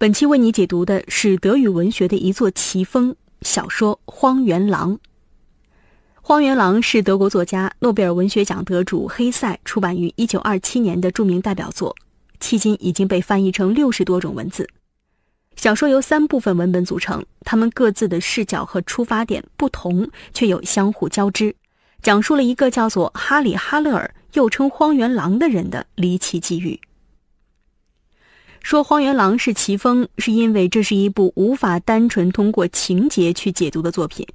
本期为你解读的是德语文学的一座奇峰——小说《荒原狼》。《荒原狼》是德国作家、诺贝尔文学奖得主黑塞出版于1927年的著名代表作，迄今已经被翻译成六十多种文字。小说由三部分文本组成，它们各自的视角和出发点不同，却又相互交织，讲述了一个叫做哈里·哈勒尔（又称《荒原狼》）的人的离奇际遇。说《荒原狼》是奇峰，是因为这是一部无法单纯通过情节去解读的作品。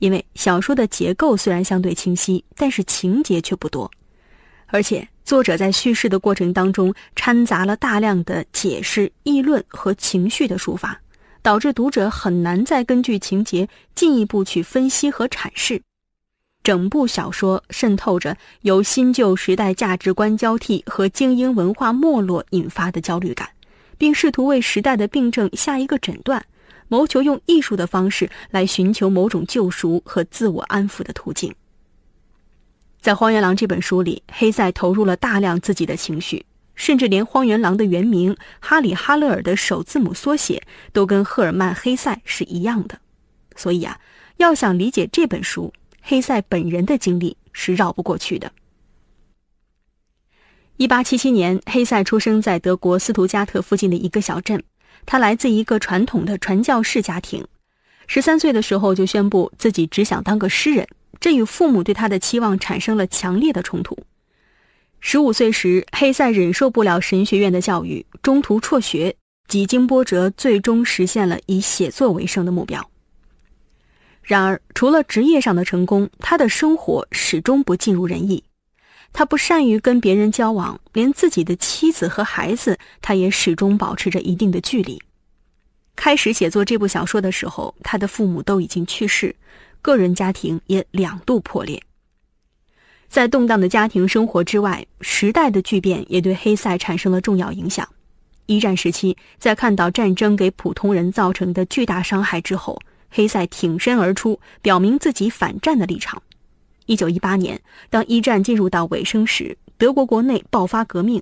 因为小说的结构虽然相对清晰，但是情节却不多，而且作者在叙事的过程当中掺杂了大量的解释、议论和情绪的抒发，导致读者很难再根据情节进一步去分析和阐释。整部小说渗透着由新旧时代价值观交替和精英文化没落引发的焦虑感。并试图为时代的病症下一个诊断，谋求用艺术的方式来寻求某种救赎和自我安抚的途径。在《荒原狼》这本书里，黑塞投入了大量自己的情绪，甚至连《荒原狼》的原名哈里·哈勒尔的首字母缩写都跟赫尔曼·黑塞是一样的。所以啊，要想理解这本书，黑塞本人的经历是绕不过去的。一八七七年，黑塞出生在德国斯图加特附近的一个小镇。他来自一个传统的传教士家庭。十三岁的时候，就宣布自己只想当个诗人，这与父母对他的期望产生了强烈的冲突。十五岁时，黑塞忍受不了神学院的教育，中途辍学。几经波折，最终实现了以写作为生的目标。然而，除了职业上的成功，他的生活始终不尽如人意。他不善于跟别人交往，连自己的妻子和孩子，他也始终保持着一定的距离。开始写作这部小说的时候，他的父母都已经去世，个人家庭也两度破裂。在动荡的家庭生活之外，时代的巨变也对黑塞产生了重要影响。一战时期，在看到战争给普通人造成的巨大伤害之后，黑塞挺身而出，表明自己反战的立场。一九一八年，当一战进入到尾声时，德国国内爆发革命。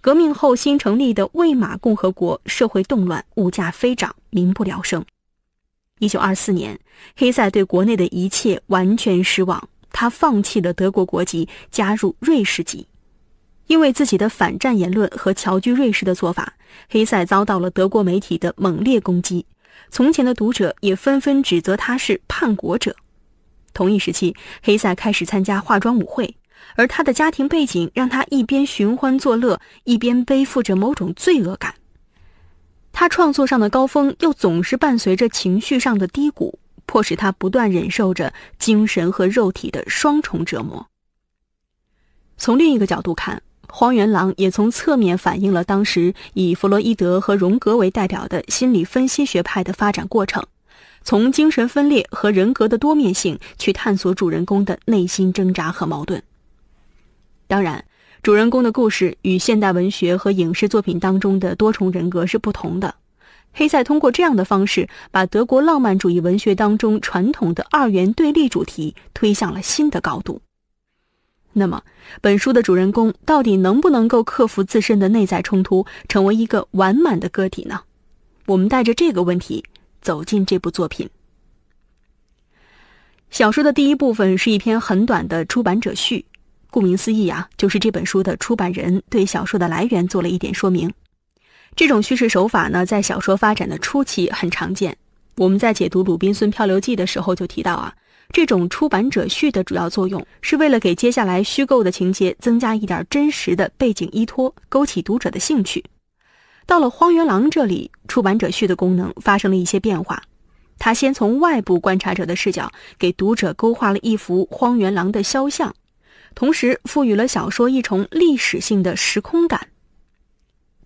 革命后新成立的魏玛共和国社会动乱，物价飞涨，民不聊生。一九二四年，黑塞对国内的一切完全失望，他放弃了德国国籍，加入瑞士籍。因为自己的反战言论和侨居瑞士的做法，黑塞遭到了德国媒体的猛烈攻击，从前的读者也纷纷指责他是叛国者。同一时期，黑塞开始参加化妆舞会，而他的家庭背景让他一边寻欢作乐，一边背负着某种罪恶感。他创作上的高峰又总是伴随着情绪上的低谷，迫使他不断忍受着精神和肉体的双重折磨。从另一个角度看，《荒原狼》也从侧面反映了当时以弗洛伊德和荣格为代表的心理分析学派的发展过程。从精神分裂和人格的多面性去探索主人公的内心挣扎和矛盾。当然，主人公的故事与现代文学和影视作品当中的多重人格是不同的。黑塞通过这样的方式，把德国浪漫主义文学当中传统的二元对立主题推向了新的高度。那么，本书的主人公到底能不能够克服自身的内在冲突，成为一个完满的个体呢？我们带着这个问题。走进这部作品。小说的第一部分是一篇很短的出版者序，顾名思义啊，就是这本书的出版人对小说的来源做了一点说明。这种叙事手法呢，在小说发展的初期很常见。我们在解读《鲁滨孙漂流记》的时候就提到啊，这种出版者序的主要作用是为了给接下来虚构的情节增加一点真实的背景依托，勾起读者的兴趣。到了《荒原狼》这里，出版者序的功能发生了一些变化。他先从外部观察者的视角给读者勾画了一幅荒原狼的肖像，同时赋予了小说一重历史性的时空感。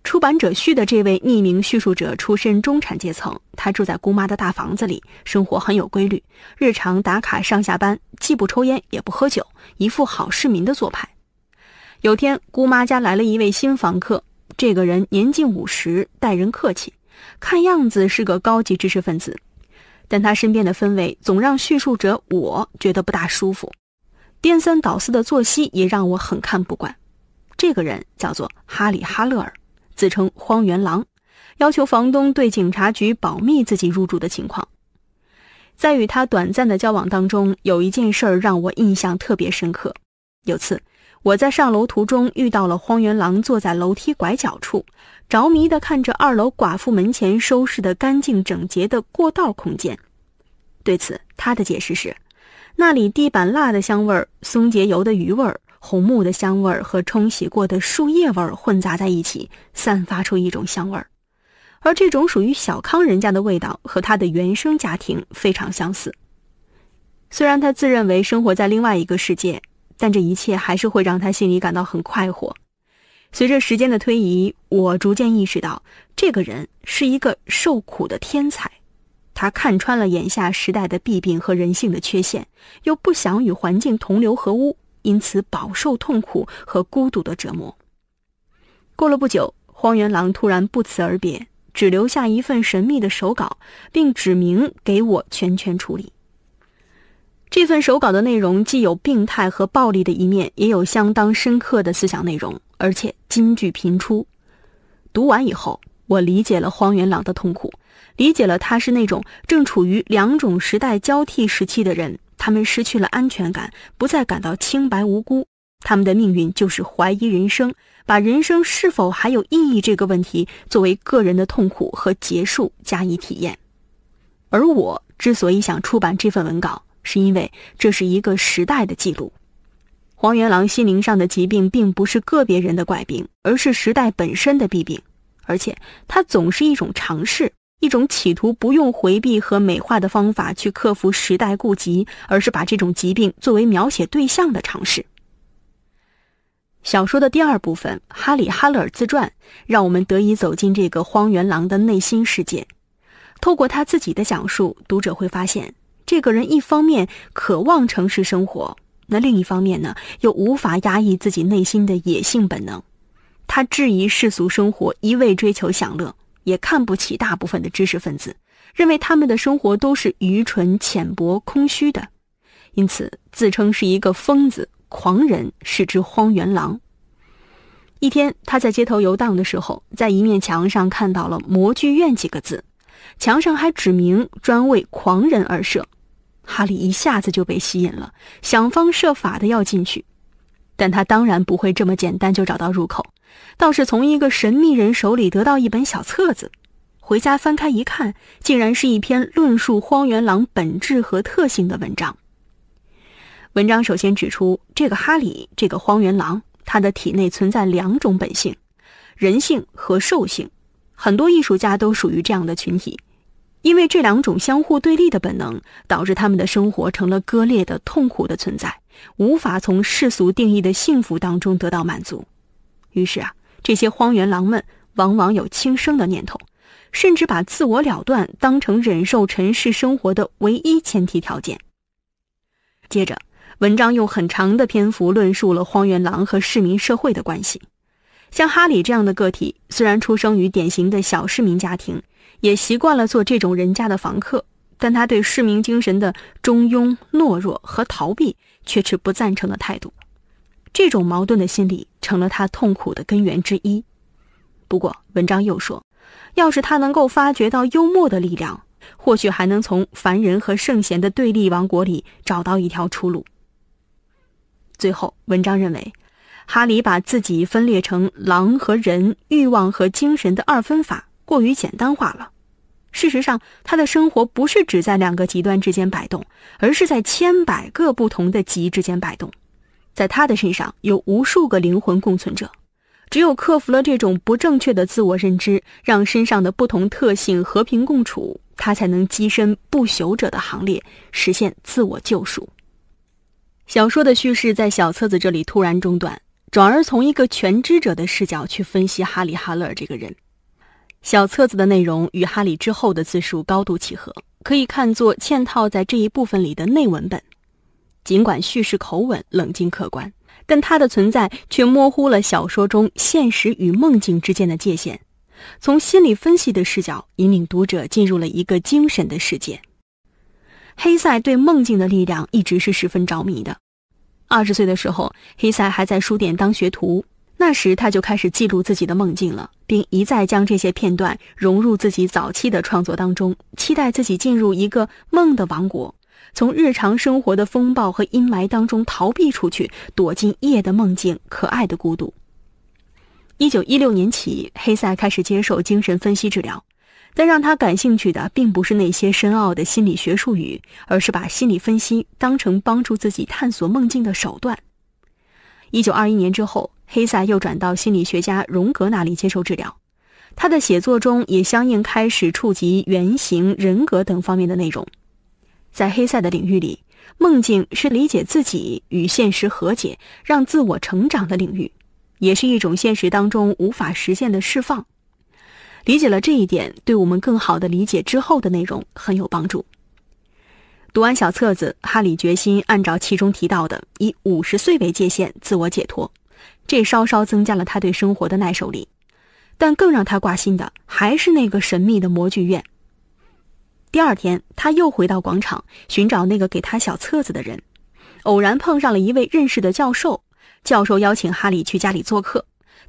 出版者序的这位匿名叙述者出身中产阶层，他住在姑妈的大房子里，生活很有规律，日常打卡上下班，既不抽烟也不喝酒，一副好市民的做派。有天，姑妈家来了一位新房客。这个人年近五十，待人客气，看样子是个高级知识分子，但他身边的氛围总让叙述者我觉得不大舒服，颠三倒四的作息也让我很看不惯。这个人叫做哈里哈勒尔，自称“荒原狼”，要求房东对警察局保密自己入住的情况。在与他短暂的交往当中，有一件事让我印象特别深刻。有次，我在上楼途中遇到了荒原狼，坐在楼梯拐角处，着迷地看着二楼寡妇门前收拾得干净整洁的过道空间。对此，他的解释是：那里地板蜡的香味、松节油的余味、红木的香味和冲洗过的树叶味儿混杂在一起，散发出一种香味儿。而这种属于小康人家的味道，和他的原生家庭非常相似。虽然他自认为生活在另外一个世界。但这一切还是会让他心里感到很快活。随着时间的推移，我逐渐意识到，这个人是一个受苦的天才。他看穿了眼下时代的弊病和人性的缺陷，又不想与环境同流合污，因此饱受痛苦和孤独的折磨。过了不久，荒原狼突然不辞而别，只留下一份神秘的手稿，并指明给我全权处理。这份手稿的内容既有病态和暴力的一面，也有相当深刻的思想内容，而且金句频出。读完以后，我理解了荒原狼的痛苦，理解了他是那种正处于两种时代交替时期的人，他们失去了安全感，不再感到清白无辜，他们的命运就是怀疑人生，把人生是否还有意义这个问题作为个人的痛苦和结束加以体验。而我之所以想出版这份文稿，是因为这是一个时代的记录。荒原狼心灵上的疾病并不是个别人的怪病，而是时代本身的弊病。而且，它总是一种尝试，一种企图不用回避和美化的方法去克服时代痼疾，而是把这种疾病作为描写对象的尝试。小说的第二部分《哈里·哈勒尔自传》，让我们得以走进这个荒原狼的内心世界。透过他自己的讲述，读者会发现。这个人一方面渴望城市生活，那另一方面呢，又无法压抑自己内心的野性本能。他质疑世俗生活，一味追求享乐，也看不起大部分的知识分子，认为他们的生活都是愚蠢、浅薄、空虚的。因此，自称是一个疯子、狂人，是只荒原狼。一天，他在街头游荡的时候，在一面墙上看到了“模具院”几个字，墙上还指明专为狂人而设。哈利一下子就被吸引了，想方设法的要进去，但他当然不会这么简单就找到入口，倒是从一个神秘人手里得到一本小册子，回家翻开一看，竟然是一篇论述荒原狼本质和特性的文章。文章首先指出，这个哈利，这个荒原狼，他的体内存在两种本性，人性和兽性，很多艺术家都属于这样的群体。因为这两种相互对立的本能，导致他们的生活成了割裂的、痛苦的存在，无法从世俗定义的幸福当中得到满足。于是啊，这些荒原狼们往往有轻生的念头，甚至把自我了断当成忍受尘世生活的唯一前提条件。接着，文章用很长的篇幅论述了荒原狼和市民社会的关系。像哈里这样的个体，虽然出生于典型的小市民家庭，也习惯了做这种人家的房客，但他对市民精神的中庸、懦弱和逃避却持不赞成的态度。这种矛盾的心理成了他痛苦的根源之一。不过，文章又说，要是他能够发掘到幽默的力量，或许还能从凡人和圣贤的对立王国里找到一条出路。最后，文章认为。哈利把自己分裂成狼和人、欲望和精神的二分法过于简单化了。事实上，他的生活不是只在两个极端之间摆动，而是在千百个不同的极之间摆动。在他的身上有无数个灵魂共存者。只有克服了这种不正确的自我认知，让身上的不同特性和平共处，他才能跻身不朽者的行列，实现自我救赎。小说的叙事在小册子这里突然中断。转而从一个全知者的视角去分析哈里·哈勒这个人，小册子的内容与哈里之后的自述高度契合，可以看作嵌套在这一部分里的内文本。尽管叙事口吻冷静客观，但它的存在却模糊了小说中现实与梦境之间的界限。从心理分析的视角，引领读者进入了一个精神的世界。黑塞对梦境的力量一直是十分着迷的。二十岁的时候，黑塞还在书店当学徒。那时，他就开始记录自己的梦境了，并一再将这些片段融入自己早期的创作当中，期待自己进入一个梦的王国，从日常生活的风暴和阴霾当中逃避出去，躲进夜的梦境，可爱的孤独。一九一六年起，黑塞开始接受精神分析治疗。但让他感兴趣的并不是那些深奥的心理学术语，而是把心理分析当成帮助自己探索梦境的手段。一九二一年之后，黑塞又转到心理学家荣格那里接受治疗，他的写作中也相应开始触及原型、人格等方面的内容。在黑塞的领域里，梦境是理解自己与现实和解、让自我成长的领域，也是一种现实当中无法实现的释放。理解了这一点，对我们更好的理解之后的内容很有帮助。读完小册子，哈里决心按照其中提到的，以五十岁为界限自我解脱，这稍稍增加了他对生活的耐受力。但更让他挂心的还是那个神秘的模具院。第二天，他又回到广场寻找那个给他小册子的人，偶然碰上了一位认识的教授。教授邀请哈里去家里做客。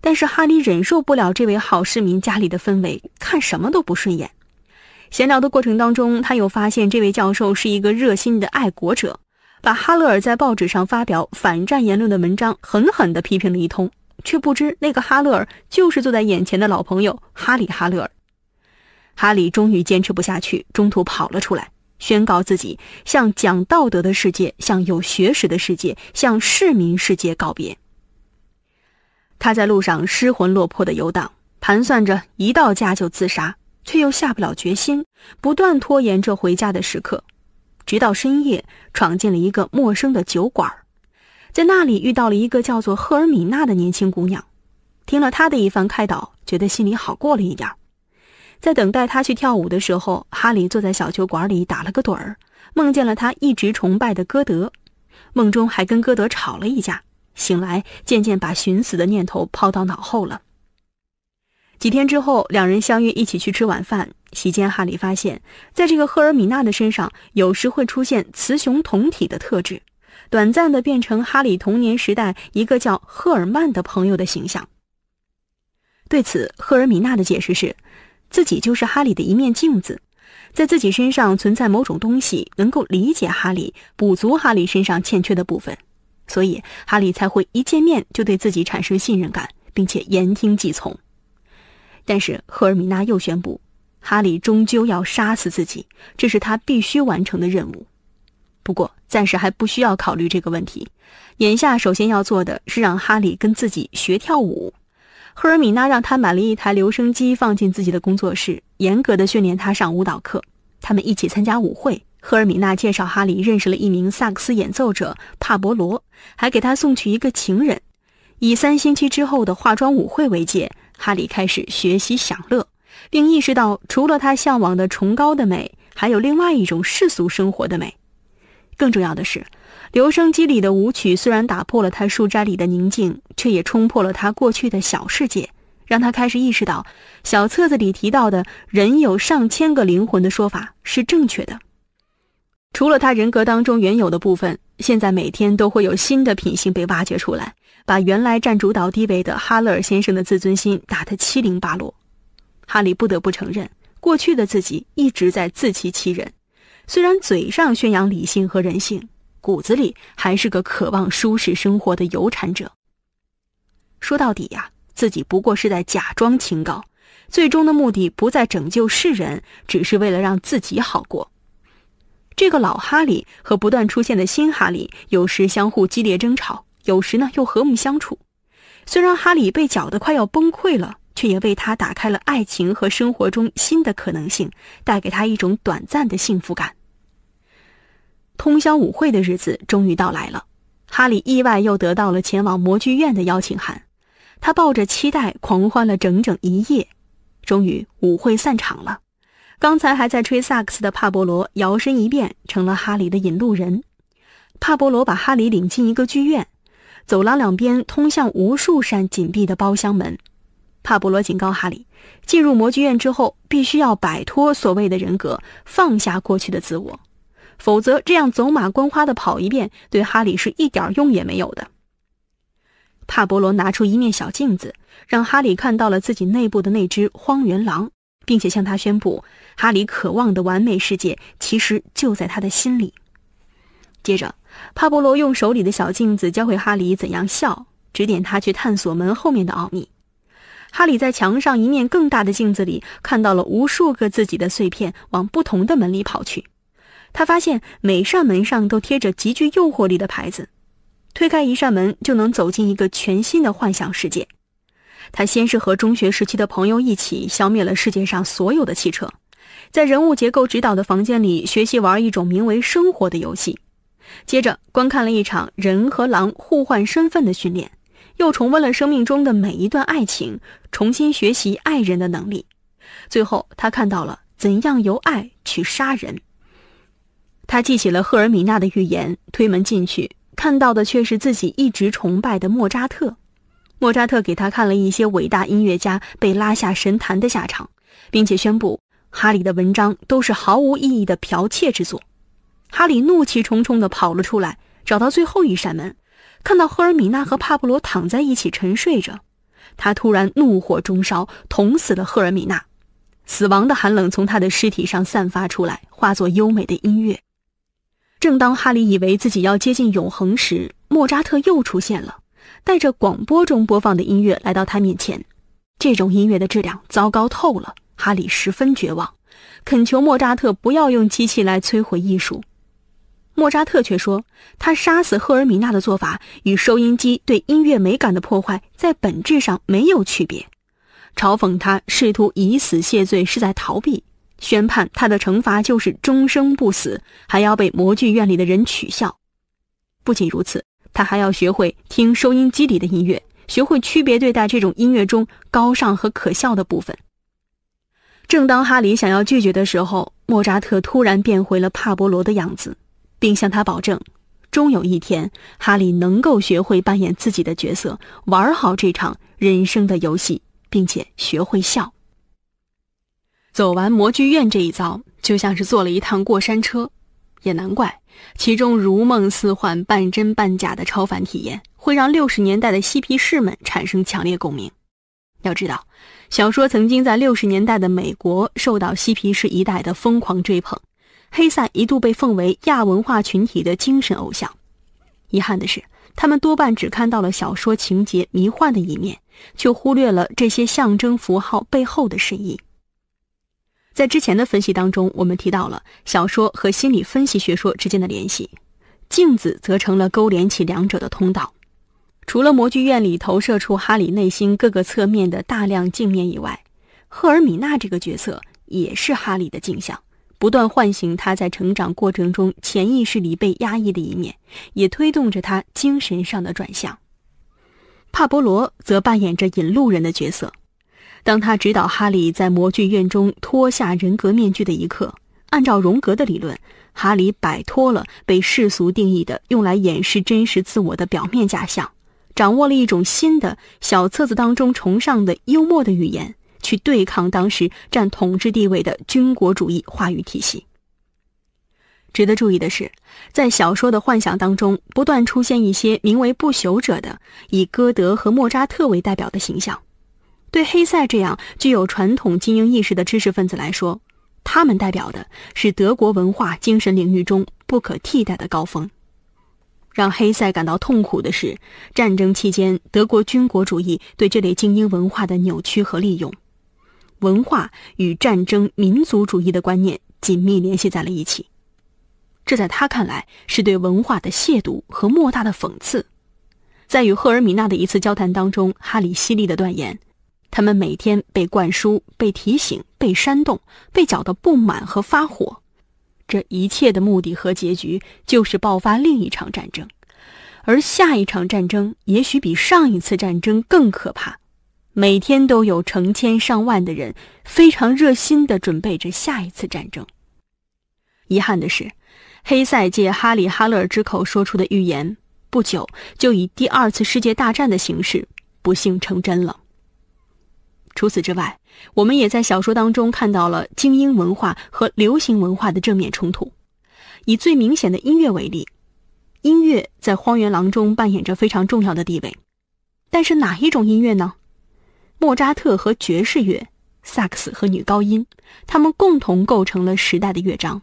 但是哈利忍受不了这位好市民家里的氛围，看什么都不顺眼。闲聊的过程当中，他又发现这位教授是一个热心的爱国者，把哈勒尔在报纸上发表反战言论的文章狠狠地批评了一通。却不知那个哈勒尔就是坐在眼前的老朋友哈里哈勒尔。哈里终于坚持不下去，中途跑了出来，宣告自己向讲道德的世界、向有学识的世界、向市民世界告别。他在路上失魂落魄的游荡，盘算着一到家就自杀，却又下不了决心，不断拖延着回家的时刻，直到深夜，闯进了一个陌生的酒馆，在那里遇到了一个叫做赫尔米娜的年轻姑娘，听了她的一番开导，觉得心里好过了一点。在等待他去跳舞的时候，哈里坐在小酒馆里打了个盹儿，梦见了他一直崇拜的歌德，梦中还跟歌德吵了一架。醒来，渐渐把寻死的念头抛到脑后了。几天之后，两人相约一起去吃晚饭。席间，哈利发现，在这个赫尔米娜的身上，有时会出现雌雄同体的特质，短暂的变成哈里童年时代一个叫赫尔曼的朋友的形象。对此，赫尔米娜的解释是，自己就是哈里的一面镜子，在自己身上存在某种东西，能够理解哈利，补足哈利身上欠缺的部分。所以哈利才会一见面就对自己产生信任感，并且言听计从。但是赫尔米娜又宣布，哈利终究要杀死自己，这是他必须完成的任务。不过暂时还不需要考虑这个问题，眼下首先要做的是让哈利跟自己学跳舞。赫尔米娜让他买了一台留声机，放进自己的工作室，严格的训练他上舞蹈课，他们一起参加舞会。赫尔米娜介绍哈里认识了一名萨克斯演奏者帕伯罗，还给他送去一个情人。以三星期之后的化妆舞会为界，哈里开始学习享乐，并意识到除了他向往的崇高的美，还有另外一种世俗生活的美。更重要的是，留声机里的舞曲虽然打破了他书斋里的宁静，却也冲破了他过去的小世界，让他开始意识到，小册子里提到的人有上千个灵魂的说法是正确的。除了他人格当中原有的部分，现在每天都会有新的品性被挖掘出来，把原来占主导地位的哈勒尔先生的自尊心打得七零八落。哈利不得不承认，过去的自己一直在自欺欺人，虽然嘴上宣扬理性和人性，骨子里还是个渴望舒适生活的有产者。说到底呀，自己不过是在假装清高，最终的目的不再拯救世人，只是为了让自己好过。这个老哈里和不断出现的新哈里有时相互激烈争吵，有时呢又和睦相处。虽然哈里被搅得快要崩溃了，却也为他打开了爱情和生活中新的可能性，带给他一种短暂的幸福感。通宵舞会的日子终于到来了，哈里意外又得到了前往魔剧院的邀请函。他抱着期待狂欢了整整一夜，终于舞会散场了。刚才还在吹萨克斯的帕伯罗摇身一变成了哈里的引路人。帕伯罗把哈里领进一个剧院，走廊两边通向无数扇紧闭的包厢门。帕伯罗警告哈里，进入魔剧院之后，必须要摆脱所谓的人格，放下过去的自我，否则这样走马观花的跑一遍，对哈里是一点用也没有的。帕伯罗拿出一面小镜子，让哈里看到了自己内部的那只荒原狼。并且向他宣布，哈里渴望的完美世界其实就在他的心里。接着，帕波罗用手里的小镜子教会哈里怎样笑，指点他去探索门后面的奥秘。哈里在墙上一面更大的镜子里看到了无数个自己的碎片往不同的门里跑去。他发现每扇门上都贴着极具诱惑力的牌子，推开一扇门就能走进一个全新的幻想世界。他先是和中学时期的朋友一起消灭了世界上所有的汽车，在人物结构指导的房间里学习玩一种名为“生活”的游戏，接着观看了一场人和狼互换身份的训练，又重温了生命中的每一段爱情，重新学习爱人的能力。最后，他看到了怎样由爱去杀人。他记起了赫尔米娜的预言，推门进去，看到的却是自己一直崇拜的莫扎特。莫扎特给他看了一些伟大音乐家被拉下神坛的下场，并且宣布哈里的文章都是毫无意义的剽窃之作。哈里怒气冲冲地跑了出来，找到最后一扇门，看到赫尔米娜和帕布罗躺在一起沉睡着，他突然怒火中烧，捅死了赫尔米娜。死亡的寒冷从他的尸体上散发出来，化作优美的音乐。正当哈里以为自己要接近永恒时，莫扎特又出现了。带着广播中播放的音乐来到他面前，这种音乐的质量糟糕透了。哈里十分绝望，恳求莫扎特不要用机器来摧毁艺术。莫扎特却说，他杀死赫尔米娜的做法与收音机对音乐美感的破坏在本质上没有区别，嘲讽他试图以死谢罪是在逃避宣判他的惩罚，就是终生不死，还要被模具院里的人取笑。不仅如此。他还要学会听收音机里的音乐，学会区别对待这种音乐中高尚和可笑的部分。正当哈里想要拒绝的时候，莫扎特突然变回了帕波罗的样子，并向他保证，终有一天哈里能够学会扮演自己的角色，玩好这场人生的游戏，并且学会笑。走完模具院这一遭，就像是坐了一趟过山车。也难怪，其中如梦似幻、半真半假的超凡体验，会让六十年代的嬉皮士们产生强烈共鸣。要知道，小说曾经在六十年代的美国受到嬉皮士一代的疯狂追捧，黑塞一度被奉为亚文化群体的精神偶像。遗憾的是，他们多半只看到了小说情节迷幻的一面，却忽略了这些象征符号背后的深意。在之前的分析当中，我们提到了小说和心理分析学说之间的联系，镜子则成了勾连起两者的通道。除了模具院里投射出哈里内心各个侧面的大量镜面以外，赫尔米娜这个角色也是哈里的镜像，不断唤醒他在成长过程中潜意识里被压抑的一面，也推动着他精神上的转向。帕博罗则扮演着引路人的角色。当他指导哈里在模具院中脱下人格面具的一刻，按照荣格的理论，哈里摆脱了被世俗定义的、用来掩饰真实自我的表面假象，掌握了一种新的小册子当中崇尚的幽默的语言，去对抗当时占统治地位的军国主义话语体系。值得注意的是，在小说的幻想当中，不断出现一些名为“不朽者”的，以歌德和莫扎特为代表的形象。对黑塞这样具有传统精英意识的知识分子来说，他们代表的是德国文化精神领域中不可替代的高峰。让黑塞感到痛苦的是，战争期间德国军国主义对这类精英文化的扭曲和利用，文化与战争民族主义的观念紧密联系在了一起，这在他看来是对文化的亵渎和莫大的讽刺。在与赫尔米娜的一次交谈当中，哈里犀利的断言。他们每天被灌输、被提醒、被煽动、被搅得不满和发火，这一切的目的和结局就是爆发另一场战争，而下一场战争也许比上一次战争更可怕。每天都有成千上万的人非常热心地准备着下一次战争。遗憾的是，黑塞借哈里·哈勒之口说出的预言，不久就以第二次世界大战的形式不幸成真了。除此之外，我们也在小说当中看到了精英文化和流行文化的正面冲突。以最明显的音乐为例，音乐在《荒原狼》中扮演着非常重要的地位。但是哪一种音乐呢？莫扎特和爵士乐，萨克斯和女高音，他们共同构成了时代的乐章。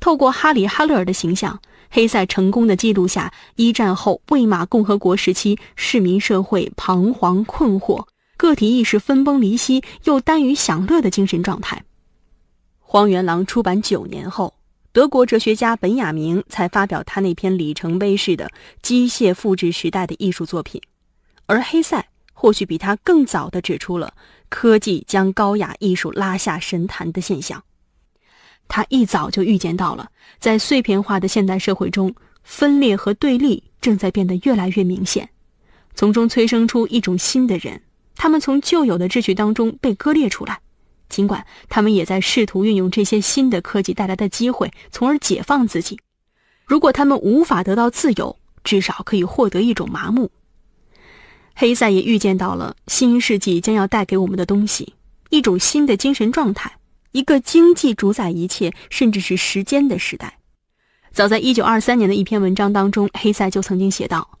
透过哈里·哈勒尔的形象，黑塞成功地记录下一战后魏玛共和国时期市民社会彷徨困惑。个体意识分崩离析又耽于享乐的精神状态，《荒原狼》出版九年后，德国哲学家本雅明才发表他那篇里程碑式的《机械复制时代的艺术作品》，而黑塞或许比他更早地指出了科技将高雅艺术拉下神坛的现象。他一早就预见到了，在碎片化的现代社会中，分裂和对立正在变得越来越明显，从中催生出一种新的人。他们从旧有的秩序当中被割裂出来，尽管他们也在试图运用这些新的科技带来的机会，从而解放自己。如果他们无法得到自由，至少可以获得一种麻木。黑塞也预见到了新世纪将要带给我们的东西：一种新的精神状态，一个经济主宰一切，甚至是时间的时代。早在1923年的一篇文章当中，黑塞就曾经写道。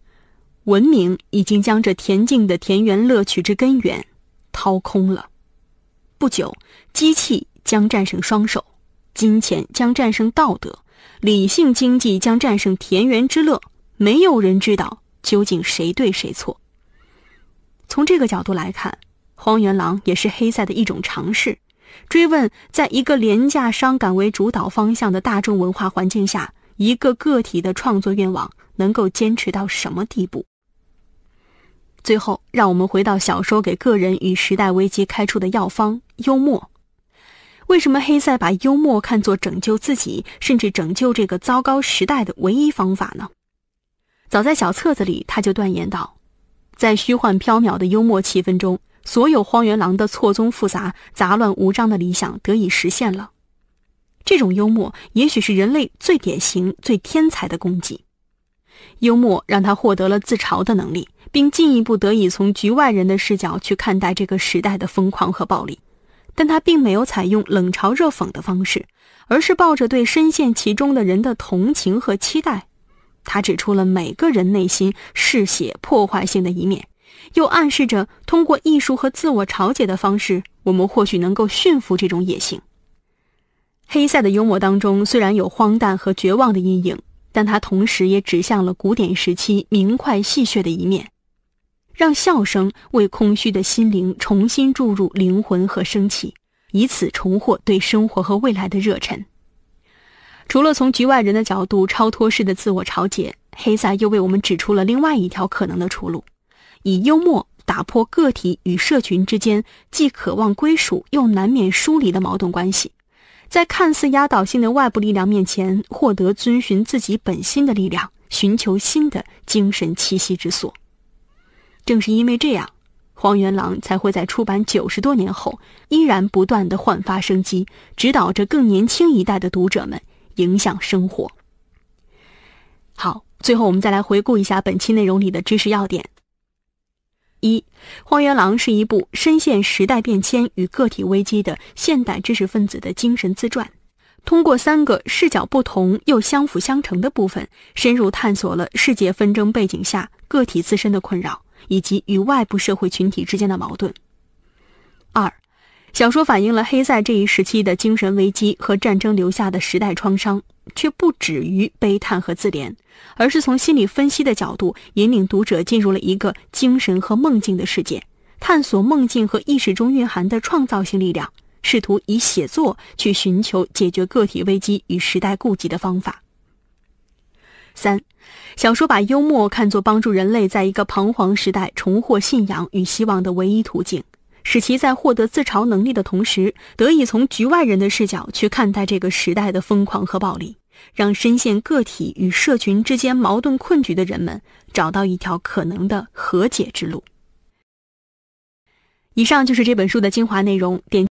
文明已经将这恬静的田园乐趣之根源掏空了。不久，机器将战胜双手，金钱将战胜道德，理性经济将战胜田园之乐。没有人知道究竟谁对谁错。从这个角度来看，《荒原狼》也是黑塞的一种尝试，追问在一个廉价伤感为主导方向的大众文化环境下，一个个体的创作愿望能够坚持到什么地步。最后，让我们回到小说给个人与时代危机开出的药方——幽默。为什么黑塞把幽默看作拯救自己，甚至拯救这个糟糕时代的唯一方法呢？早在小册子里，他就断言道：“在虚幻飘渺的幽默气氛中，所有荒原狼的错综复杂、杂乱无章的理想得以实现了。这种幽默，也许是人类最典型、最天才的功绩。”幽默让他获得了自嘲的能力，并进一步得以从局外人的视角去看待这个时代的疯狂和暴力。但他并没有采用冷嘲热讽的方式，而是抱着对深陷其中的人的同情和期待。他指出了每个人内心嗜血破坏性的一面，又暗示着通过艺术和自我调解的方式，我们或许能够驯服这种野性。黑塞的幽默当中，虽然有荒诞和绝望的阴影。但它同时也指向了古典时期明快戏谑的一面，让笑声为空虚的心灵重新注入灵魂和生气，以此重获对生活和未来的热忱。除了从局外人的角度超脱式的自我调解，黑塞又为我们指出了另外一条可能的出路：以幽默打破个体与社群之间既渴望归属又难免疏离的矛盾关系。在看似压倒性的外部力量面前，获得遵循自己本心的力量，寻求新的精神栖息之所。正是因为这样，荒原狼才会在出版九十多年后，依然不断的焕发生机，指导着更年轻一代的读者们，影响生活。好，最后我们再来回顾一下本期内容里的知识要点。一，《荒原狼》是一部深陷时代变迁与个体危机的现代知识分子的精神自传，通过三个视角不同又相辅相成的部分，深入探索了世界纷争背景下个体自身的困扰以及与外部社会群体之间的矛盾。二。小说反映了黑塞这一时期的精神危机和战争留下的时代创伤，却不止于悲叹和自怜，而是从心理分析的角度引领读者进入了一个精神和梦境的世界，探索梦境和意识中蕴含的创造性力量，试图以写作去寻求解决个体危机与时代痼疾的方法。三，小说把幽默看作帮助人类在一个彷徨时代重获信仰与希望的唯一途径。使其在获得自嘲能力的同时，得以从局外人的视角去看待这个时代的疯狂和暴力，让深陷个体与社群之间矛盾困局的人们找到一条可能的和解之路。以上就是这本书的精华内容。点。